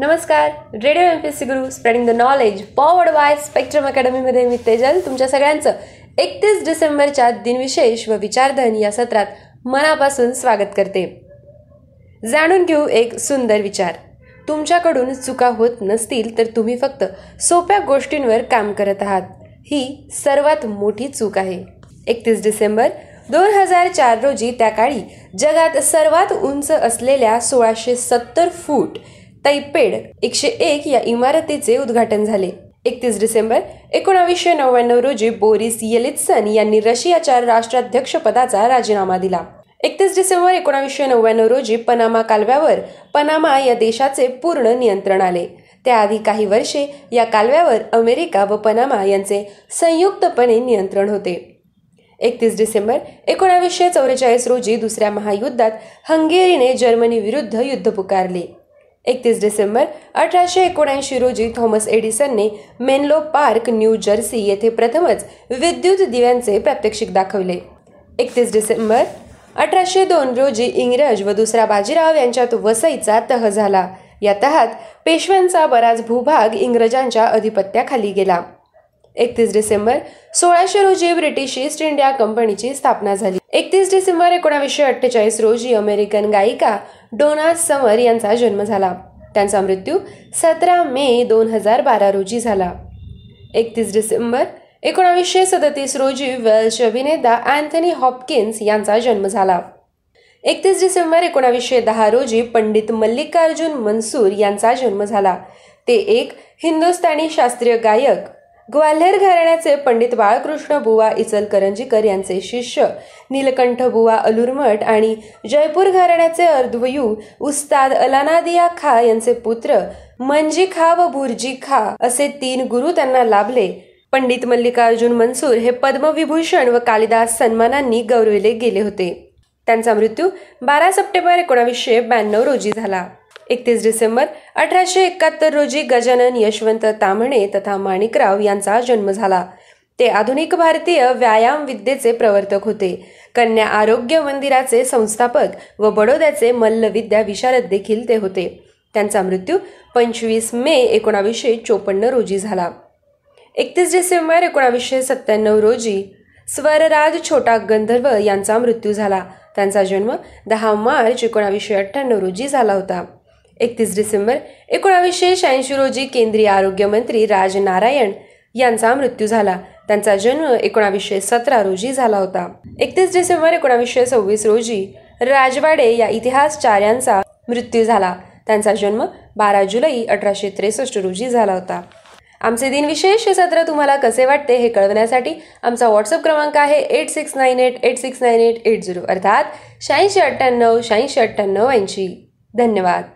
नमस्कार radio M P C Guru spreading the knowledge powered by spectrum अकॅडमीमध्ये मी तेजल तुमच्या सगळ्यांचं एकतीस डिसेंबरच्या दिनविशेष व विचारधन या सत्रात मनापासून स्वागत करते जाणून घेऊ एक सुंदर विचार तुमच्याकडून चुका होत नसतील तर तुम्ही फक्त सोप्या गोष्टींवर काम करत आहात ही सर्वात मोठी चूक आहे एकतीस डिसेंबर दोन हजार चार रोजी त्या काळी जगात सर्वात उंच असलेल्या सोळाशे सत्तर फूट तैपेड एकशे एक या इमारतीचे उद्घाटन झाले एकतीस डिसेंबर एकोणावीसशे नव्याण्णव रोजी बोरिस येलित्सन यांनी रशियाच्या राष्ट्राध्यक्षपदाचा राजीनामा दिला एकतीस डिसेंबर एकोणावीसशे नव्याण्णव रोजी पनामा कालव्यावर पनामा या देशाचे पूर्ण नियंत्रण आले त्याआधी काही वर्षे या कालव्यावर अमेरिका व पनामा यांचे संयुक्तपणे नियंत्रण होते एकतीस डिसेंबर एकोणावीसशे चौवेचाळीस रोजी दुसऱ्या महायुद्धात हंगेरीने जर्मनी विरुद्ध युद्ध पुकारले एकतीस डिसेंबर अठराशे एकोणऐंशी रोजी थॉमस एडिसनने मेनलो पार्क न्यू जर्सी येथे प्रथमच विद्युत दिव्यांचे प्रात्यक्षिक दाखवले एकतीस डिसेंबर अठराशे दोन रोजी इंग्रज व दुसरा बाजीराव यांच्यात वसईचा तह झाला या तहात पेशव्यांचा बराच भूभाग इंग्रजांच्या अधिपत्याखाली गेला एकतीस डिसेंबर सोळाशे रोजी ब्रिटिश ईस्ट इंडिया कंपनीची स्थापना झाली एकतीस डिसेंबर एकोणावीसशे अठ्ठेचाळीस रोजी अमेरिकन गायिका डोना समर यांचा जन्म झाला त्यांचा मृत्यू सतरा मे दोन हजार बारा रोजी झाला एकतीस डिसेंबर एकोणावीसशे सदतीस रोजी वेल्श अभिनेता अँथनी हॉपकिन्स यांचा जन्म झाला एकतीस डिसेंबर एकोणावीसशे दहा रोजी पंडित मल्लिकार्जुन मनसूर यांचा जन्म झाला ते एक हिंदुस्तानी शास्त्रीय गायक ग्वाल्हेर घराण्याचे पंडित बाळकृष्ण बुवा इचलकरंजीकर यांचे शिष्य नीलकंठ बुवा अलुरमठ आणि जयपूर घराण्याचे अर्धवयू उस्ताद अलानादिया खा यांचे पुत्र मंजी खा व भुर्जी खा असे तीन गुरु त्यांना लाभले पंडित मल्लिकार्जुन मनसूर हे पद्मविभूषण व कालिदास सन्मानांनी गौरविले गेले होते त्यांचा मृत्यू बारा सप्टेंबर एकोणावीसशे ब्याण्णव रोजी झाला एकतीस डिसेंबर अठराशे एकाहत्तर रोजी गजानन यशवंत तामणे तथा माणिकराव यांचा जन्म झाला ते आधुनिक भारतीय व्यायाम विद्येचे प्रवर्तक होते कन्या आरोग्य मंदिराचे संस्थापक व बडोद्याचे मल्लविद्या विशारद देखील ते होते त्यांचा मृत्यू पंचवीस मे एकोणावीसशे चोपन्न रोजी झाला एकतीस डिसेंबर एकोणावीसशे सत्त्याण्णव रोजी स्वरराज छोटा गंधर्व यांचा मृत्यू झाला त्यांचा जन्म दहा मार्च एकोणावीसशे अठ्ठ्याण्णव रोजी झाला होता एकतीस डिसेंबर एकोणावीसशे शहाऐंशी रोजी केंद्रीय आरोग्यमंत्री राज नारायण यांचा मृत्यू झाला त्यांचा जन्म एकोणावीसशे सतरा रोजी झाला होता एकतीस डिसेंबर एकोणावीसशे सव्वीस रोजी राजवाडे या इतिहासचार यांचा मृत्यू झाला त्यांचा जन्म बारा जुलै अठराशे त्रेसष्ट रोजी झाला होता आमचे दिनविशेष हे सत्र तुम्हाला कसे वाटते हे कळवण्यासाठी आमचा व्हॉट्सअप क्रमांक आहे eight six nine eight eight six nine eight eight zero अर्थात शहाऐंशी अठ्ठ्याण्णव शहाऐंशी अठ्ठ्याण्णव ऐंशी धन्यवाद